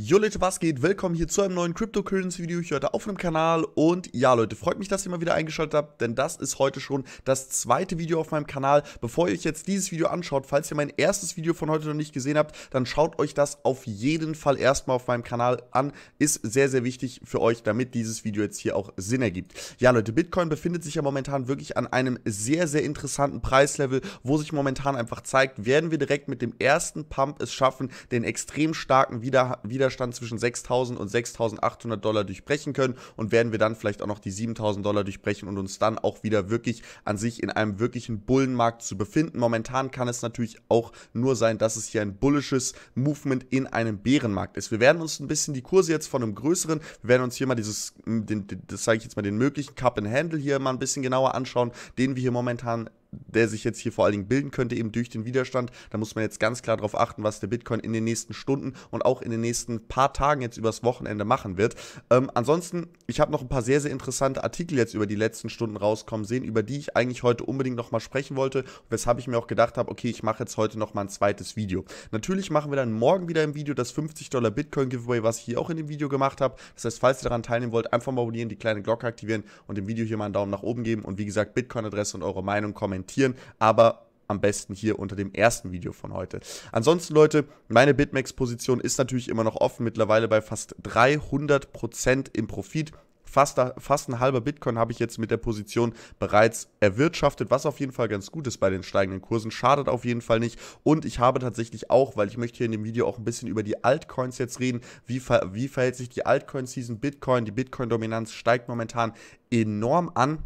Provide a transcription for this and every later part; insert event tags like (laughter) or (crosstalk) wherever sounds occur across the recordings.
Jo Leute, was geht? Willkommen hier zu einem neuen Cryptocurrency-Video hier heute auf dem Kanal und ja Leute, freut mich, dass ihr mal wieder eingeschaltet habt, denn das ist heute schon das zweite Video auf meinem Kanal. Bevor ihr euch jetzt dieses Video anschaut, falls ihr mein erstes Video von heute noch nicht gesehen habt, dann schaut euch das auf jeden Fall erstmal auf meinem Kanal an. Ist sehr, sehr wichtig für euch, damit dieses Video jetzt hier auch Sinn ergibt. Ja Leute, Bitcoin befindet sich ja momentan wirklich an einem sehr, sehr interessanten Preislevel, wo sich momentan einfach zeigt, werden wir direkt mit dem ersten Pump es schaffen, den extrem starken Widerstand wieder Widerstand zwischen 6.000 und 6.800 Dollar durchbrechen können und werden wir dann vielleicht auch noch die 7.000 Dollar durchbrechen und uns dann auch wieder wirklich an sich in einem wirklichen Bullenmarkt zu befinden. Momentan kann es natürlich auch nur sein, dass es hier ein bullisches Movement in einem Bärenmarkt ist. Wir werden uns ein bisschen die Kurse jetzt von einem größeren, wir werden uns hier mal dieses, den, das zeige ich jetzt mal den möglichen Cup and Handle hier mal ein bisschen genauer anschauen, den wir hier momentan der sich jetzt hier vor allen Dingen bilden könnte, eben durch den Widerstand. Da muss man jetzt ganz klar darauf achten, was der Bitcoin in den nächsten Stunden und auch in den nächsten paar Tagen jetzt übers Wochenende machen wird. Ähm, ansonsten, ich habe noch ein paar sehr, sehr interessante Artikel jetzt über die letzten Stunden rauskommen sehen, über die ich eigentlich heute unbedingt nochmal sprechen wollte, weshalb ich mir auch gedacht habe, okay, ich mache jetzt heute nochmal ein zweites Video. Natürlich machen wir dann morgen wieder im Video das 50 Dollar Bitcoin Giveaway, was ich hier auch in dem Video gemacht habe. Das heißt, falls ihr daran teilnehmen wollt, einfach mal abonnieren, die kleine Glocke aktivieren und dem Video hier mal einen Daumen nach oben geben und wie gesagt, Bitcoin-Adresse und eure Meinung kommentieren kommentieren, aber am besten hier unter dem ersten Video von heute. Ansonsten, Leute, meine BitMEX-Position ist natürlich immer noch offen, mittlerweile bei fast 300% im Profit. Fast, fast, ein halber Bitcoin habe ich jetzt mit der Position bereits erwirtschaftet, was auf jeden Fall ganz gut ist bei den steigenden Kursen. Schadet auf jeden Fall nicht. Und ich habe tatsächlich auch, weil ich möchte hier in dem Video auch ein bisschen über die Altcoins jetzt reden, wie, wie verhält sich die Altcoin-Season Bitcoin? Die Bitcoin-Dominanz steigt momentan enorm an.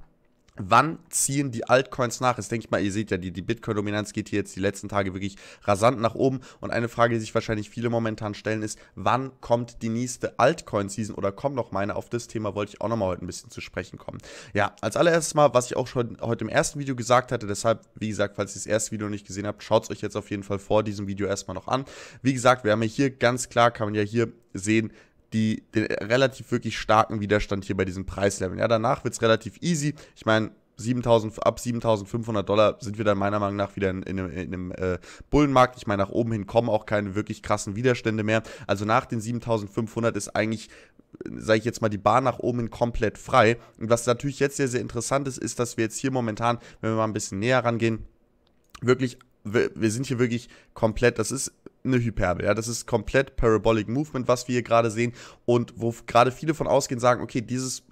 Wann ziehen die Altcoins nach? Jetzt denke ich mal, ihr seht ja, die, die Bitcoin-Dominanz geht hier jetzt die letzten Tage wirklich rasant nach oben. Und eine Frage, die sich wahrscheinlich viele momentan stellen, ist, wann kommt die nächste Altcoin-Season oder kommt noch meine? Auf das Thema wollte ich auch nochmal heute ein bisschen zu sprechen kommen. Ja, als allererstes mal, was ich auch schon heute im ersten Video gesagt hatte, deshalb, wie gesagt, falls ihr das erste Video nicht gesehen habt, schaut es euch jetzt auf jeden Fall vor diesem Video erstmal noch an. Wie gesagt, wir haben ja hier ganz klar, kann man ja hier sehen, die, den relativ wirklich starken Widerstand hier bei diesem Preislevel. Ja, danach wird es relativ easy. Ich meine, ab 7500 Dollar sind wir dann meiner Meinung nach wieder in, in, in einem äh, Bullenmarkt. Ich meine, nach oben hin kommen auch keine wirklich krassen Widerstände mehr. Also nach den 7500 ist eigentlich sage ich jetzt mal, die Bahn nach oben hin komplett frei. Und was natürlich jetzt sehr, sehr interessant ist, ist, dass wir jetzt hier momentan, wenn wir mal ein bisschen näher rangehen, wirklich, wir, wir sind hier wirklich komplett, das ist eine Hyperbel. Ja, das ist komplett Parabolic Movement, was wir hier gerade sehen und wo gerade viele von ausgehen, sagen, okay, dieses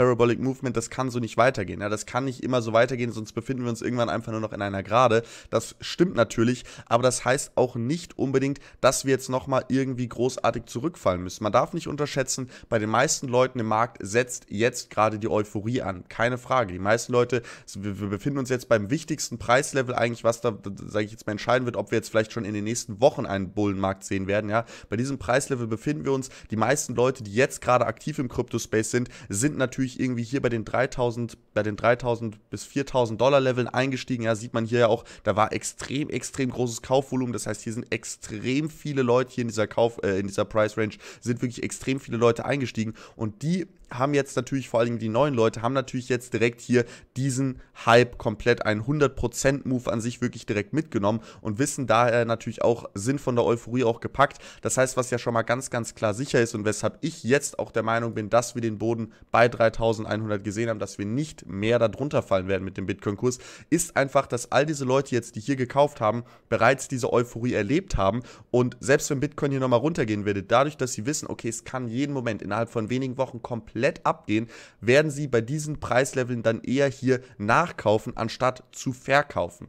Parabolic Movement, das kann so nicht weitergehen. Ja, das kann nicht immer so weitergehen, sonst befinden wir uns irgendwann einfach nur noch in einer Gerade. Das stimmt natürlich, aber das heißt auch nicht unbedingt, dass wir jetzt nochmal irgendwie großartig zurückfallen müssen. Man darf nicht unterschätzen, bei den meisten Leuten im Markt setzt jetzt gerade die Euphorie an. Keine Frage. Die meisten Leute, wir befinden uns jetzt beim wichtigsten Preislevel eigentlich, was da, sage ich jetzt mal, entscheiden wird, ob wir jetzt vielleicht schon in den nächsten Wochen einen Bullenmarkt sehen werden. Ja, bei diesem Preislevel befinden wir uns. Die meisten Leute, die jetzt gerade aktiv im Kryptospace sind, sind natürlich natürlich irgendwie hier bei den 3000, bei den 3000 bis 4000 Dollar Leveln eingestiegen. Ja, sieht man hier ja auch, da war extrem, extrem großes Kaufvolumen. Das heißt, hier sind extrem viele Leute hier in dieser Kauf, äh, in dieser Price Range sind wirklich extrem viele Leute eingestiegen und die haben jetzt natürlich vor allem die neuen Leute, haben natürlich jetzt direkt hier diesen Hype komplett, einen 100% Move an sich wirklich direkt mitgenommen und wissen daher natürlich auch, sind von der Euphorie auch gepackt. Das heißt, was ja schon mal ganz, ganz klar sicher ist und weshalb ich jetzt auch der Meinung bin, dass wir den Boden bei 3100 gesehen haben, dass wir nicht mehr darunter fallen werden mit dem Bitcoin-Kurs, ist einfach, dass all diese Leute jetzt, die hier gekauft haben, bereits diese Euphorie erlebt haben und selbst wenn Bitcoin hier nochmal runtergehen würde, dadurch, dass sie wissen, okay, es kann jeden Moment innerhalb von wenigen Wochen komplett komplett abgehen, werden sie bei diesen Preisleveln dann eher hier nachkaufen, anstatt zu verkaufen.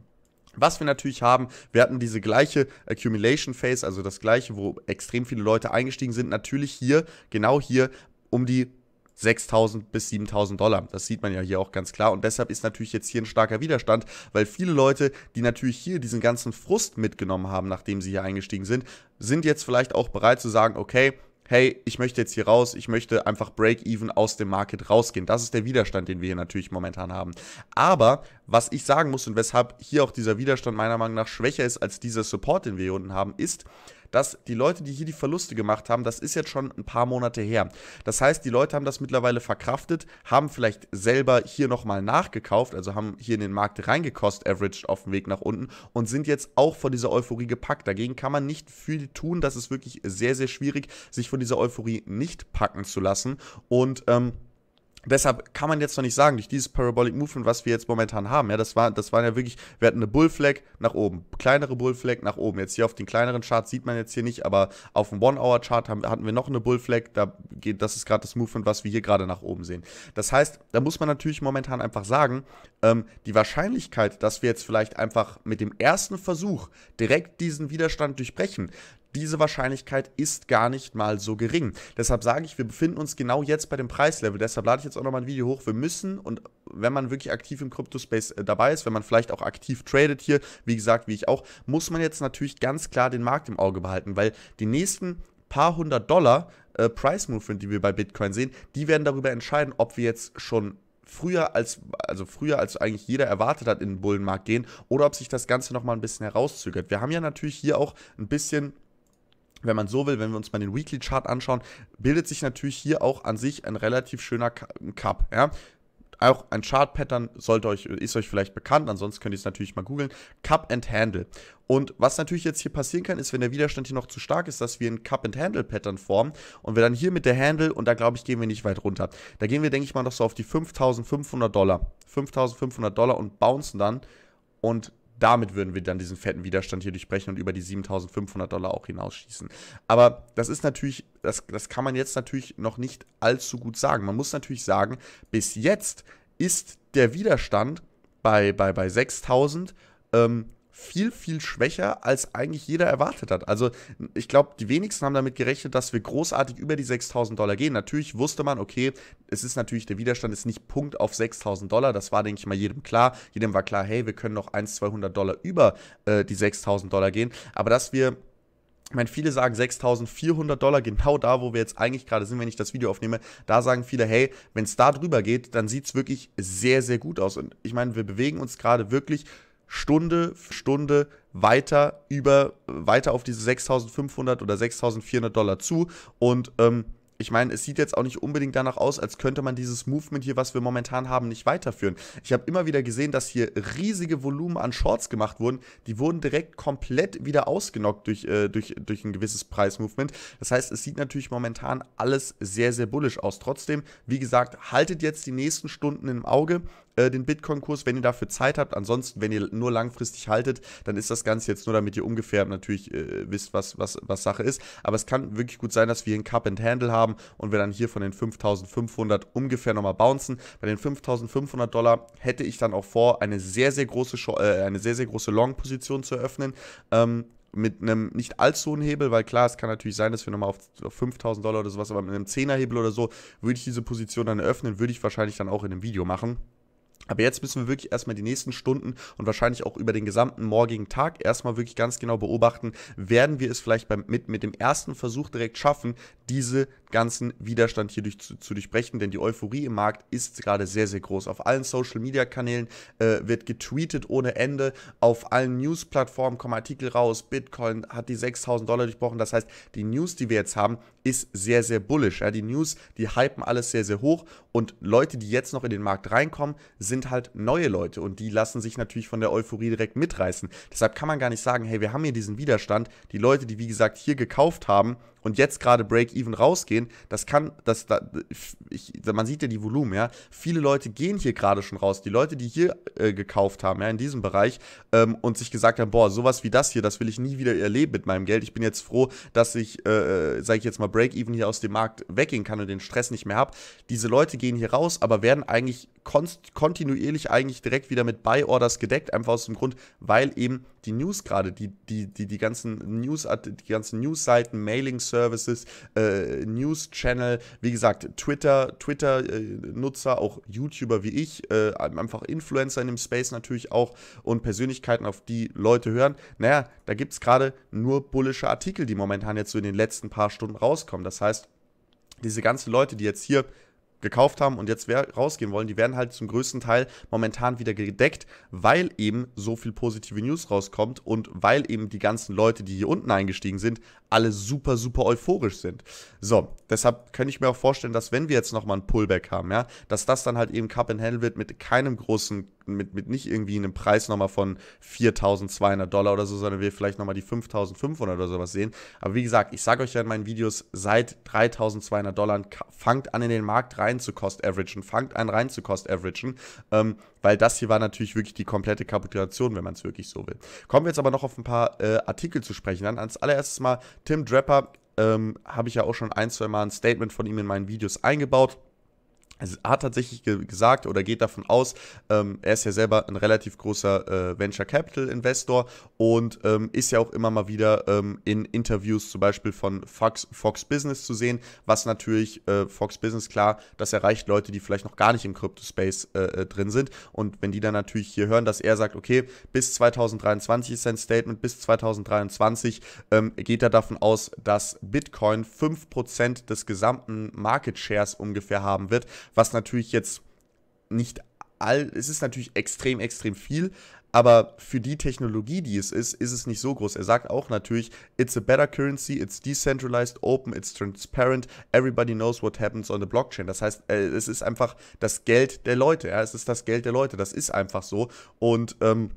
Was wir natürlich haben, wir hatten diese gleiche Accumulation Phase, also das gleiche, wo extrem viele Leute eingestiegen sind, natürlich hier, genau hier, um die 6.000 bis 7.000 Dollar. Das sieht man ja hier auch ganz klar. Und deshalb ist natürlich jetzt hier ein starker Widerstand, weil viele Leute, die natürlich hier diesen ganzen Frust mitgenommen haben, nachdem sie hier eingestiegen sind, sind jetzt vielleicht auch bereit zu sagen, okay, hey, ich möchte jetzt hier raus, ich möchte einfach Break-Even aus dem Market rausgehen. Das ist der Widerstand, den wir hier natürlich momentan haben. Aber was ich sagen muss und weshalb hier auch dieser Widerstand meiner Meinung nach schwächer ist als dieser Support, den wir hier unten haben, ist, dass die Leute, die hier die Verluste gemacht haben, das ist jetzt schon ein paar Monate her. Das heißt, die Leute haben das mittlerweile verkraftet, haben vielleicht selber hier nochmal nachgekauft, also haben hier in den Markt reingekost, averaged auf dem Weg nach unten und sind jetzt auch von dieser Euphorie gepackt. Dagegen kann man nicht viel tun. Das ist wirklich sehr, sehr schwierig, sich von dieser Euphorie nicht packen zu lassen. Und ähm, deshalb kann man jetzt noch nicht sagen, durch dieses Parabolic Movement, was wir jetzt momentan haben, ja, das war, das waren ja wirklich, wir hatten eine Bullflag nach oben, kleinere Bullflag nach oben. Jetzt hier auf den kleineren Chart sieht man jetzt hier nicht, aber auf dem One-Hour-Chart hatten wir noch eine Bullflag, da geht, das ist gerade das Movement, was wir hier gerade nach oben sehen. Das heißt, da muss man natürlich momentan einfach sagen, ähm, die Wahrscheinlichkeit, dass wir jetzt vielleicht einfach mit dem ersten Versuch direkt diesen Widerstand durchbrechen, diese Wahrscheinlichkeit ist gar nicht mal so gering. Deshalb sage ich, wir befinden uns genau jetzt bei dem Preislevel. Deshalb lade ich jetzt auch nochmal ein Video hoch. Wir müssen und wenn man wirklich aktiv im Crypto-Space äh, dabei ist, wenn man vielleicht auch aktiv tradet hier, wie gesagt, wie ich auch, muss man jetzt natürlich ganz klar den Markt im Auge behalten, weil die nächsten paar hundert Dollar äh, Price Movement, die wir bei Bitcoin sehen, die werden darüber entscheiden, ob wir jetzt schon früher als, also früher als eigentlich jeder erwartet hat, in den Bullenmarkt gehen oder ob sich das Ganze nochmal ein bisschen herauszögert. Wir haben ja natürlich hier auch ein bisschen wenn man so will, wenn wir uns mal den Weekly Chart anschauen, bildet sich natürlich hier auch an sich ein relativ schöner Cup. Ja? Auch ein Chart-Pattern sollte euch, ist euch vielleicht bekannt, ansonsten könnt ihr es natürlich mal googeln. Cup and Handle. Und was natürlich jetzt hier passieren kann, ist, wenn der Widerstand hier noch zu stark ist, dass wir ein Cup-and-Handle-Pattern formen und wir dann hier mit der Handle, und da glaube ich, gehen wir nicht weit runter. Da gehen wir, denke ich mal, noch so auf die 5500 Dollar. 5500 Dollar und bouncen dann. Und damit würden wir dann diesen fetten Widerstand hier durchbrechen und über die 7500 Dollar auch hinausschießen. Aber das ist natürlich, das, das kann man jetzt natürlich noch nicht allzu gut sagen. Man muss natürlich sagen, bis jetzt ist der Widerstand bei, bei, bei 6000 ähm, viel, viel schwächer, als eigentlich jeder erwartet hat. Also ich glaube, die wenigsten haben damit gerechnet, dass wir großartig über die 6000 Dollar gehen. Natürlich wusste man, okay, es ist natürlich, der Widerstand ist nicht Punkt auf 6000 Dollar. Das war, denke ich mal, jedem klar. Jedem war klar, hey, wir können noch 1, 200 Dollar über äh, die 6000 Dollar gehen. Aber dass wir ich meine, viele sagen 6.400 Dollar, genau da, wo wir jetzt eigentlich gerade sind, wenn ich das Video aufnehme. Da sagen viele, hey, wenn es da drüber geht, dann sieht es wirklich sehr, sehr gut aus. Und ich meine, wir bewegen uns gerade wirklich Stunde für Stunde weiter über, weiter auf diese 6500 oder 6400 Dollar zu und, ähm, ich meine, es sieht jetzt auch nicht unbedingt danach aus, als könnte man dieses Movement hier, was wir momentan haben, nicht weiterführen. Ich habe immer wieder gesehen, dass hier riesige Volumen an Shorts gemacht wurden. Die wurden direkt komplett wieder ausgenockt durch, äh, durch, durch ein gewisses Preismovement. Das heißt, es sieht natürlich momentan alles sehr, sehr bullisch aus. Trotzdem, wie gesagt, haltet jetzt die nächsten Stunden im Auge. Äh, den Bitcoin-Kurs, wenn ihr dafür Zeit habt. Ansonsten, wenn ihr nur langfristig haltet, dann ist das Ganze jetzt nur, damit ihr ungefähr natürlich äh, wisst, was, was, was Sache ist. Aber es kann wirklich gut sein, dass wir hier ein Cup and Handle haben und wir dann hier von den 5500 ungefähr nochmal bouncen. Bei den 5500 Dollar hätte ich dann auch vor, eine sehr, sehr große, äh, eine sehr, sehr große Long-Position zu eröffnen. Ähm, mit einem nicht allzu hohen Hebel, weil klar, es kann natürlich sein, dass wir nochmal auf, auf 5000 Dollar oder sowas, aber mit einem 10er Hebel oder so, würde ich diese Position dann eröffnen, würde ich wahrscheinlich dann auch in einem Video machen. Aber jetzt müssen wir wirklich erstmal die nächsten Stunden und wahrscheinlich auch über den gesamten morgigen Tag erstmal wirklich ganz genau beobachten, werden wir es vielleicht beim, mit, mit dem ersten Versuch direkt schaffen, diese ganzen Widerstand hierdurch zu, zu durchbrechen, denn die Euphorie im Markt ist gerade sehr, sehr groß. Auf allen Social-Media-Kanälen äh, wird getweetet ohne Ende, auf allen News-Plattformen kommen Artikel raus, Bitcoin hat die 6000 Dollar durchbrochen, das heißt, die News, die wir jetzt haben, ist sehr, sehr bullish. Ja? Die News, die hypen alles sehr, sehr hoch und Leute, die jetzt noch in den Markt reinkommen, sind halt neue Leute und die lassen sich natürlich von der Euphorie direkt mitreißen. Deshalb kann man gar nicht sagen, hey, wir haben hier diesen Widerstand. Die Leute, die wie gesagt hier gekauft haben, und jetzt gerade Break-Even rausgehen, das kann, das, da, ich, man sieht ja die Volumen, ja. Viele Leute gehen hier gerade schon raus. Die Leute, die hier äh, gekauft haben, ja, in diesem Bereich ähm, und sich gesagt haben, boah, sowas wie das hier, das will ich nie wieder erleben mit meinem Geld. Ich bin jetzt froh, dass ich, äh, äh sage ich jetzt mal, Break-Even hier aus dem Markt weggehen kann und den Stress nicht mehr habe. Diese Leute gehen hier raus, aber werden eigentlich kontinuierlich eigentlich direkt wieder mit Buy-Orders gedeckt, einfach aus dem Grund, weil eben die News gerade, die, die, die, die ganzen News, die ganzen News-Seiten, Mailings, Services, äh, News Channel, wie gesagt, Twitter, Twitter-Nutzer, äh, auch YouTuber wie ich, äh, einfach Influencer in dem Space natürlich auch und Persönlichkeiten, auf die Leute hören. Naja, da gibt es gerade nur bullische Artikel, die momentan jetzt so in den letzten paar Stunden rauskommen. Das heißt, diese ganzen Leute, die jetzt hier gekauft haben und jetzt rausgehen wollen, die werden halt zum größten Teil momentan wieder gedeckt, weil eben so viel positive News rauskommt und weil eben die ganzen Leute, die hier unten eingestiegen sind, alle super, super euphorisch sind. So, deshalb könnte ich mir auch vorstellen, dass wenn wir jetzt nochmal ein Pullback haben, ja, dass das dann halt eben Cup and Handle wird mit keinem großen mit, mit nicht irgendwie einem Preis nochmal von 4.200 Dollar oder so, sondern wir vielleicht nochmal die 5.500 oder sowas sehen. Aber wie gesagt, ich sage euch ja in meinen Videos, seit 3.200 Dollar fangt an in den Markt rein zu Cost Averagen, fangt an rein zu Cost Averagen, ähm, weil das hier war natürlich wirklich die komplette Kapitulation, wenn man es wirklich so will. Kommen wir jetzt aber noch auf ein paar äh, Artikel zu sprechen. Dann als allererstes mal Tim Drapper. ähm, habe ich ja auch schon ein, zwei Mal ein Statement von ihm in meinen Videos eingebaut also hat tatsächlich ge gesagt oder geht davon aus, ähm, er ist ja selber ein relativ großer äh, Venture Capital Investor und ähm, ist ja auch immer mal wieder ähm, in Interviews zum Beispiel von Fox, Fox Business zu sehen, was natürlich äh, Fox Business klar, das erreicht Leute, die vielleicht noch gar nicht im Crypto Space äh, äh, drin sind und wenn die dann natürlich hier hören, dass er sagt, okay, bis 2023 ist sein Statement, bis 2023 ähm, geht er davon aus, dass Bitcoin 5% des gesamten Market Shares ungefähr haben wird, was natürlich jetzt nicht all, es ist natürlich extrem, extrem viel, aber für die Technologie, die es ist, ist es nicht so groß. Er sagt auch natürlich, it's a better currency, it's decentralized, open, it's transparent, everybody knows what happens on the blockchain. Das heißt, äh, es ist einfach das Geld der Leute, ja, es ist das Geld der Leute, das ist einfach so und, ähm,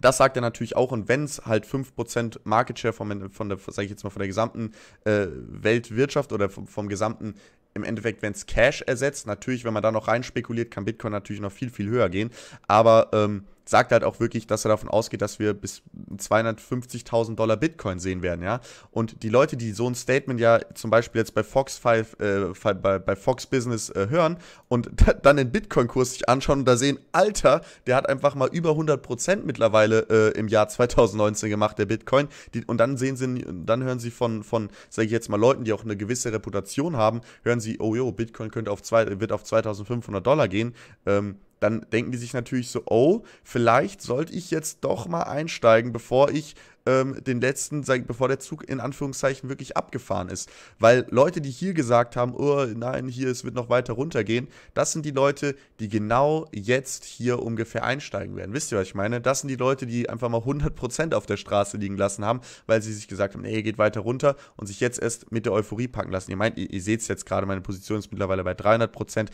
das sagt er natürlich auch. Und wenn es halt 5% Market Share von, von der, sag ich jetzt mal, von der gesamten äh, Weltwirtschaft oder vom, vom gesamten im Endeffekt, wenn es Cash ersetzt, natürlich, wenn man da noch rein spekuliert, kann Bitcoin natürlich noch viel, viel höher gehen. Aber ähm, sagt halt auch wirklich, dass er davon ausgeht, dass wir bis 250.000 Dollar Bitcoin sehen werden, ja. Und die Leute, die so ein Statement ja zum Beispiel jetzt bei Fox 5, äh, bei, bei Fox Business äh, hören und (laughs) dann den Bitcoin-Kurs sich anschauen und da sehen, Alter, der hat einfach mal über 100% mittlerweile äh, im Jahr 2019 gemacht, der Bitcoin. Die, und dann sehen sie, dann hören sie von, von, sag ich jetzt mal, Leuten, die auch eine gewisse Reputation haben, hören sie, oh jo, Bitcoin könnte auf zwei, wird auf 2500 Dollar gehen. Ähm, dann denken die sich natürlich so, oh, vielleicht sollte ich jetzt doch mal einsteigen, bevor ich ähm, den letzten, sag, bevor der Zug in Anführungszeichen wirklich abgefahren ist. Weil Leute, die hier gesagt haben, oh nein, hier, es wird noch weiter runtergehen, das sind die Leute, die genau jetzt hier ungefähr einsteigen werden. Wisst ihr, was ich meine? Das sind die Leute, die einfach mal 100% auf der Straße liegen lassen haben, weil sie sich gesagt haben, nee, geht weiter runter und sich jetzt erst mit der Euphorie packen lassen. Ihr meint, ihr, ihr seht es jetzt gerade, meine Position ist mittlerweile bei 300%.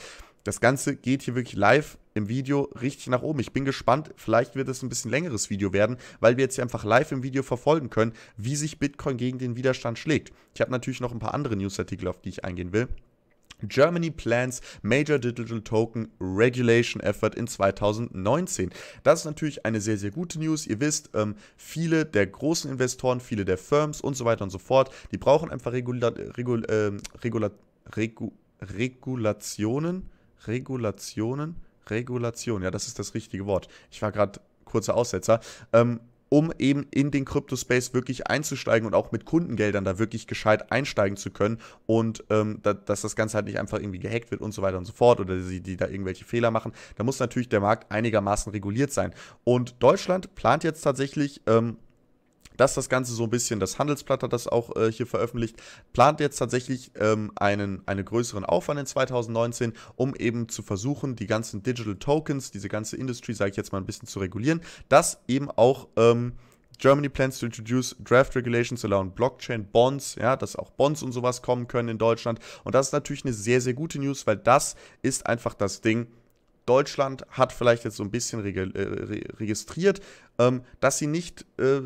Das Ganze geht hier wirklich live im Video richtig nach oben. Ich bin gespannt, vielleicht wird es ein bisschen längeres Video werden, weil wir jetzt hier einfach live im Video verfolgen können, wie sich Bitcoin gegen den Widerstand schlägt. Ich habe natürlich noch ein paar andere Newsartikel, auf die ich eingehen will. Germany plans major digital token regulation effort in 2019. Das ist natürlich eine sehr, sehr gute News. Ihr wisst, ähm, viele der großen Investoren, viele der Firms und so weiter und so fort, die brauchen einfach Regula Regul ähm, Regula Regu Regulationen Regulationen, Regulation, ja, das ist das richtige Wort. Ich war gerade kurzer Aussetzer. Ähm, um eben in den Kryptospace wirklich einzusteigen und auch mit Kundengeldern da wirklich gescheit einsteigen zu können und ähm, da, dass das Ganze halt nicht einfach irgendwie gehackt wird und so weiter und so fort oder sie, die da irgendwelche Fehler machen, da muss natürlich der Markt einigermaßen reguliert sein. Und Deutschland plant jetzt tatsächlich ähm, dass das Ganze so ein bisschen, das Handelsblatt hat das auch äh, hier veröffentlicht, plant jetzt tatsächlich ähm, einen, einen größeren Aufwand in 2019, um eben zu versuchen, die ganzen Digital Tokens, diese ganze Industrie, sage ich jetzt mal ein bisschen zu regulieren, dass eben auch... Ähm, Germany plans to introduce draft regulations allowing blockchain bonds, ja, dass auch Bonds und sowas kommen können in Deutschland. Und das ist natürlich eine sehr, sehr gute News, weil das ist einfach das Ding, Deutschland hat vielleicht jetzt so ein bisschen äh, registriert, ähm, dass sie nicht, äh,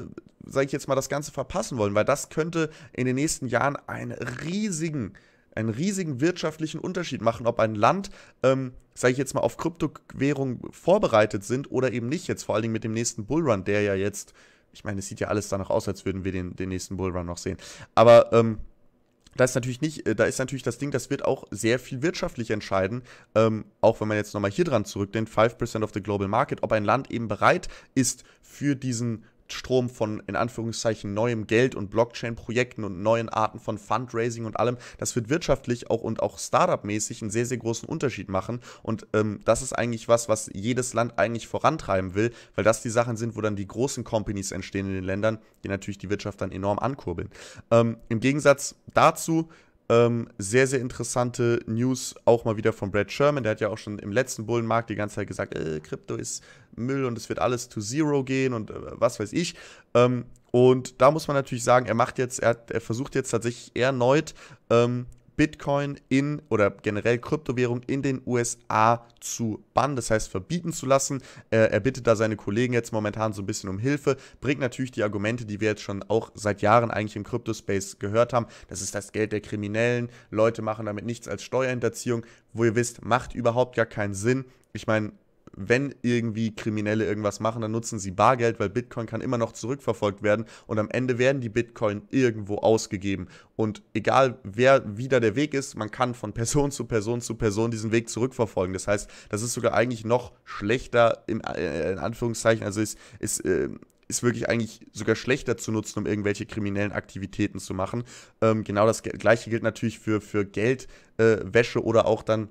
sage ich jetzt mal, das Ganze verpassen wollen, weil das könnte in den nächsten Jahren einen riesigen einen riesigen wirtschaftlichen Unterschied machen, ob ein Land, ähm, sage ich jetzt mal, auf Kryptowährungen vorbereitet sind oder eben nicht jetzt, vor allen Dingen mit dem nächsten Bullrun, der ja jetzt, ich meine, es sieht ja alles danach aus, als würden wir den, den nächsten Bullrun noch sehen, aber ähm, da ist natürlich nicht, äh, da ist natürlich das Ding, das wird auch sehr viel wirtschaftlich entscheiden, ähm, auch wenn man jetzt nochmal hier dran zurückdenkt, 5% of the global market, ob ein Land eben bereit ist, für diesen Strom von in Anführungszeichen neuem Geld und Blockchain-Projekten und neuen Arten von Fundraising und allem, das wird wirtschaftlich auch und auch Startup-mäßig einen sehr, sehr großen Unterschied machen. Und ähm, das ist eigentlich was, was jedes Land eigentlich vorantreiben will, weil das die Sachen sind, wo dann die großen Companies entstehen in den Ländern, die natürlich die Wirtschaft dann enorm ankurbeln. Ähm, Im Gegensatz dazu ähm, sehr, sehr interessante News auch mal wieder von Brad Sherman. Der hat ja auch schon im letzten Bullenmarkt die ganze Zeit gesagt, äh, Krypto ist Müll und es wird alles to zero gehen und äh, was weiß ich. Ähm, und da muss man natürlich sagen, er macht jetzt, er, er versucht jetzt tatsächlich erneut ähm, Bitcoin in oder generell Kryptowährung in den USA zu bannen, das heißt verbieten zu lassen. Äh, er bittet da seine Kollegen jetzt momentan so ein bisschen um Hilfe, bringt natürlich die Argumente, die wir jetzt schon auch seit Jahren eigentlich im Kryptospace gehört haben. Das ist das Geld der Kriminellen, Leute machen damit nichts als Steuerhinterziehung, wo ihr wisst, macht überhaupt gar keinen Sinn. Ich meine, wenn irgendwie Kriminelle irgendwas machen, dann nutzen sie Bargeld, weil Bitcoin kann immer noch zurückverfolgt werden und am Ende werden die Bitcoin irgendwo ausgegeben. Und egal wer wieder der Weg ist, man kann von Person (laughs) zu Person zu Person diesen Weg zurückverfolgen. Das heißt, das ist sogar eigentlich noch schlechter im, äh, in Anführungszeichen, also ist, ist ähm, ist wirklich eigentlich sogar schlechter zu nutzen, um irgendwelche kriminellen Aktivitäten zu machen. Ähm, genau das Gleiche gilt natürlich für, für Geldwäsche äh, oder auch dann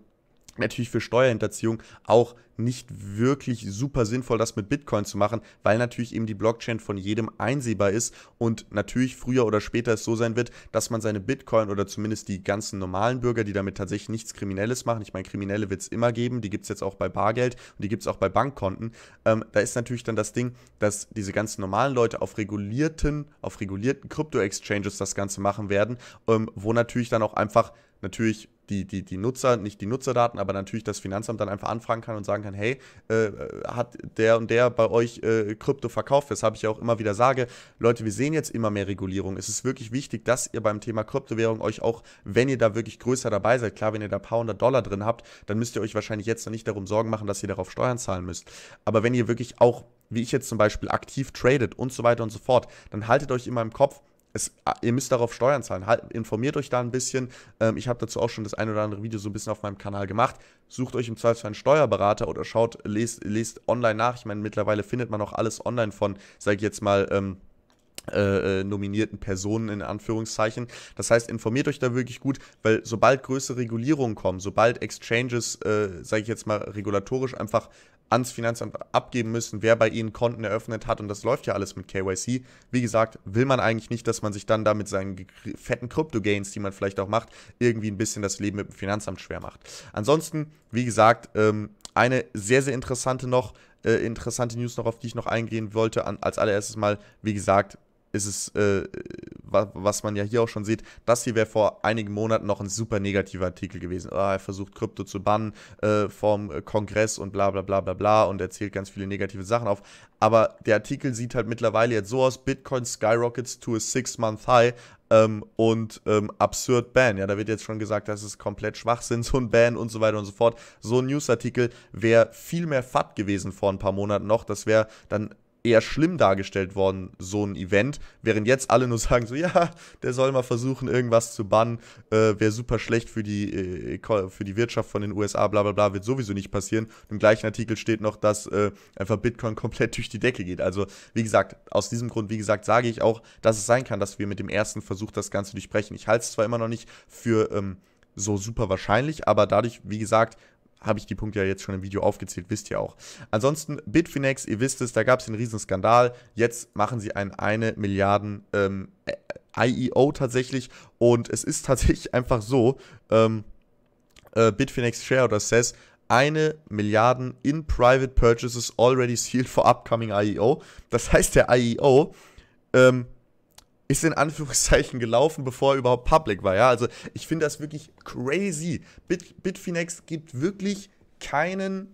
natürlich für Steuerhinterziehung auch nicht wirklich super sinnvoll, das mit Bitcoin zu machen, weil natürlich eben die Blockchain von jedem einsehbar ist und natürlich früher oder später es so sein wird, dass man seine Bitcoin oder zumindest die ganzen normalen Bürger, die damit tatsächlich nichts Kriminelles machen, ich meine, Kriminelle wird es immer geben, die gibt es jetzt auch bei Bargeld und die gibt es auch bei Bankkonten, ähm, da ist natürlich dann das Ding, dass diese ganzen normalen Leute auf regulierten, auf regulierten Krypto-Exchanges das Ganze machen werden, ähm, wo natürlich dann auch einfach natürlich die, die, die Nutzer, nicht die Nutzerdaten, aber natürlich das Finanzamt dann einfach anfragen kann und sagen kann, hey, äh, äh hat der und der bei euch äh, Krypto verkauft? Weshalb ich ja auch immer wieder sage, Leute, wir sehen jetzt immer mehr Regulierung. Es ist wirklich wichtig, dass ihr beim Thema Kryptowährung euch auch, wenn ihr da wirklich größer dabei seid, klar, wenn ihr da ein paar hundert Dollar drin habt, dann müsst ihr euch wahrscheinlich jetzt noch nicht darum Sorgen machen, dass ihr darauf Steuern zahlen müsst. Aber wenn ihr wirklich auch, wie ich jetzt zum Beispiel, aktiv tradet und so weiter und so fort, dann haltet euch immer im Kopf, es, ah, ihr müsst darauf Steuern zahlen. Halt, informiert euch da ein bisschen. Ähm, ich habe dazu auch schon das ein oder andere Video so ein bisschen auf meinem Kanal gemacht. Sucht euch im Zweifelsfall einen Steuerberater oder schaut, lest, lest online nach. Ich meine, mittlerweile findet man auch alles online von, sage ich jetzt mal, ähm, äh, äh, nominierten Personen in Anführungszeichen. Das heißt, informiert euch da wirklich gut, weil sobald größere Regulierungen kommen, sobald Exchanges, äh, sage ich jetzt mal, regulatorisch einfach ans Finanzamt abgeben müssen, wer bei ihnen Konten eröffnet hat und das läuft ja alles mit KYC. Wie gesagt, will man eigentlich nicht, dass man sich dann da mit seinen fetten Krypto-Gains, die man vielleicht auch macht, irgendwie ein bisschen das Leben mit dem Finanzamt schwer macht. Ansonsten, wie gesagt, ähm, eine sehr, sehr interessante noch, äh, interessante News noch, auf die ich noch eingehen wollte. An, als allererstes mal, wie gesagt, ist es, äh, was man ja hier auch schon sieht, das hier wäre vor einigen Monaten noch ein super negativer Artikel gewesen. Ah, er versucht Krypto zu bannen äh, vom äh, Kongress und bla bla bla bla bla und erzählt ganz viele negative Sachen auf. Aber der Artikel sieht halt mittlerweile jetzt so aus: Bitcoin skyrockets to a six-month high. Ähm, und ähm, absurd Ban. Ja, da wird jetzt schon gesagt, das ist komplett Schwachsinn, (laughs) so ein Ban und so weiter und so fort. So ein Newsartikel wäre viel mehr FAT gewesen vor ein paar Monaten noch. Das wäre dann eher schlimm dargestellt worden, so ein Event, während jetzt alle nur (laughs) sagen so, ja, der soll mal versuchen, irgendwas zu bannen, äh, wäre super schlecht für die, äh, für die Wirtschaft von den USA, bla bla bla, wird sowieso nicht passieren. Im gleichen Artikel steht noch, dass äh, einfach Bitcoin komplett (laughs) durch die Decke geht. Also, wie gesagt, aus diesem Grund, wie gesagt, sage ich auch, dass es sein kann, dass wir mit dem ersten Versuch das Ganze durchbrechen. Ich halte es zwar immer noch nicht für ähm, so super wahrscheinlich, aber dadurch, wie gesagt, habe ich die Punkte ja jetzt schon im Video aufgezählt, wisst ihr auch. Ansonsten Bitfinex, ihr wisst es, da gab es einen den Skandal. Jetzt machen sie ein 1 Milliarden ähm, äh, IEO tatsächlich. Und es ist tatsächlich (laughs) einfach so, ähm, äh, Bitfinex Share oder SES, eine Milliarden in Private Purchases already sealed for upcoming IEO. Das heißt, der IEO ähm, ist in Anführungszeichen gelaufen, bevor er überhaupt public war. Ja, also ich finde das wirklich crazy. Bit, Bitfinex gibt wirklich keinen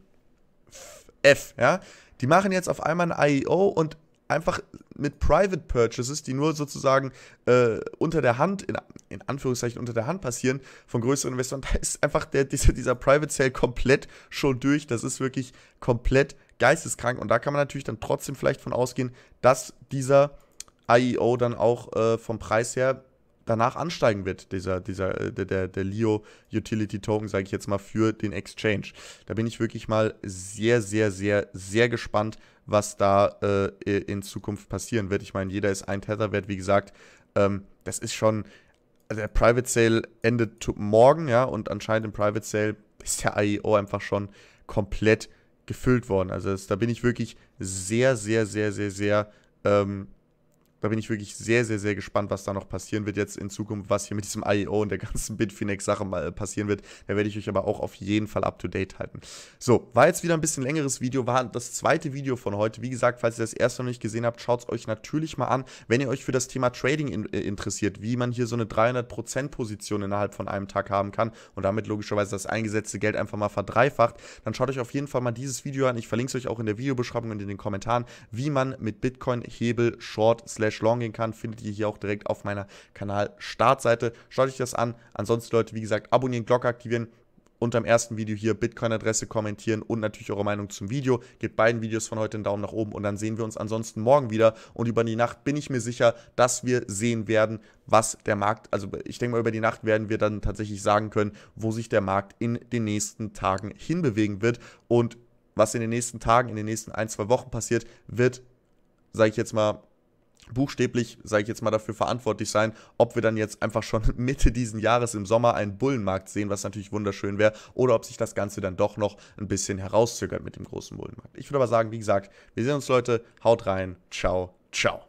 F. Ja, die machen jetzt auf einmal ein IEO und einfach mit Private Purchases, die nur sozusagen äh, unter der Hand, in, in, Anführungszeichen unter der Hand passieren, von größeren Investoren, da ist einfach der, dieser, dieser Private Sale komplett schon durch. Das ist wirklich komplett geisteskrank. Und da kann man natürlich dann trotzdem vielleicht von ausgehen, dass dieser IEO dann auch äh, vom Preis her danach ansteigen wird, dieser, dieser, äh, der, der, der Leo Utility Token, sage ich jetzt mal, für den Exchange. Da bin ich wirklich mal sehr, sehr, sehr, sehr gespannt, was da äh, in Zukunft passieren wird. Ich meine, jeder ist ein Tether wert, wie gesagt, ähm, das ist schon, also der Private Sale endet morgen, ja, und anscheinend im Private Sale ist der IEO einfach schon komplett gefüllt worden. Also das, da bin ich wirklich sehr, sehr, sehr, sehr, sehr ähm, da bin ich wirklich sehr, sehr, sehr gespannt, was da noch passieren wird jetzt in Zukunft, was hier mit diesem IEO und der ganzen (laughs) Bitfinex-Sache mal äh, passieren wird. Da werde ich euch aber auch auf jeden Fall up to date halten. So, war jetzt wieder ein bisschen längeres Video, war das zweite Video von heute. Wie gesagt, falls ihr das erste noch nicht gesehen habt, schaut es euch natürlich mal an. Wenn ihr euch für das Thema Trading in, äh, interessiert, wie man hier so eine 300%-Position innerhalb von einem Tag haben kann und damit logischerweise das eingesetzte Geld einfach mal verdreifacht, dann schaut euch auf jeden Fall mal dieses Video an. Ich verlinke es euch auch in der Videobeschreibung und in den Kommentaren, wie man mit Bitcoin Hebel Short slash slash long gehen kann, findet ihr hier auch direkt auf meiner Kanal-Startseite. Schaut euch das an. Ansonsten, Leute, wie gesagt, abonnieren, Glocke aktivieren, unter dem ersten Video hier Bitcoin-Adresse kommentieren und natürlich eure Meinung zum Video. Gebt beiden Videos von heute einen Daumen nach oben und dann sehen wir uns ansonsten morgen wieder. Und über die Nacht bin ich mir sicher, dass wir sehen werden, was der Markt, also ich denke mal, über die Nacht werden wir dann tatsächlich sagen können, wo sich der Markt in den nächsten Tagen hinbewegen wird. Und was in den nächsten Tagen, in den nächsten ein, zwei Wochen passiert, wird, sage ich jetzt mal, buchstäblich, sage ich jetzt mal, dafür verantwortlich sein, ob wir dann jetzt einfach schon (laughs) Mitte diesen Jahres im Sommer einen Bullenmarkt sehen, was natürlich wunderschön wäre, oder ob sich das Ganze dann doch noch ein bisschen herauszögert mit dem großen Bullenmarkt. Ich würde aber sagen, wie gesagt, wir sehen uns Leute, haut rein, ciao, ciao.